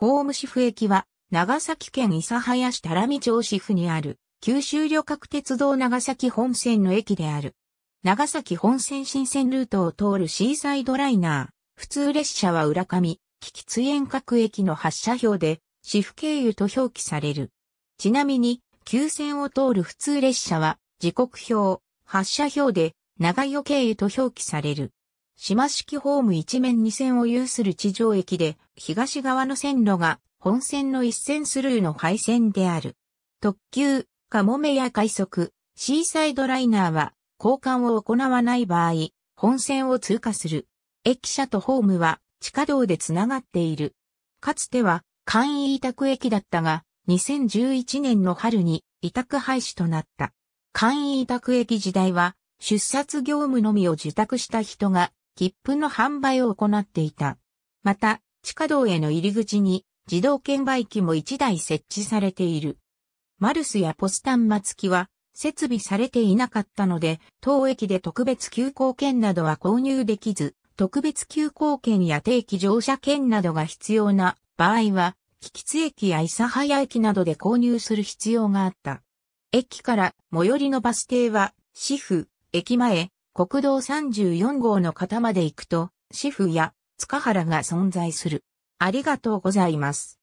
ホームシフ駅は、長崎県諫早市多良見町市府にある、九州旅客鉄道長崎本線の駅である。長崎本線新線ルートを通るシーサイドライナー。普通列車は浦上、菊津遠各駅の発車表で、シフ経由と表記される。ちなみに、急線を通る普通列車は、時刻表、発車表で、長与経由と表記される。島式ホーム一面二線を有する地上駅で、東側の線路が本線の一線スルーの配線である。特急、カモメや快速、シーサイドライナーは交換を行わない場合、本線を通過する。駅舎とホームは地下道でつながっている。かつては簡易委託駅だったが、2011年の春に委託廃止となった。簡易委託駅時代は、出札業務のみを受託した人が切符の販売を行っていた。また、地下道への入り口に自動券売機も1台設置されている。マルスやポスタマ末きは設備されていなかったので、当駅で特別急行券などは購入できず、特別急行券や定期乗車券などが必要な場合は、木津駅や諫早駅などで購入する必要があった。駅から最寄りのバス停は、シ府、駅前、国道34号の方まで行くと、シフや塚原が存在する。ありがとうございます。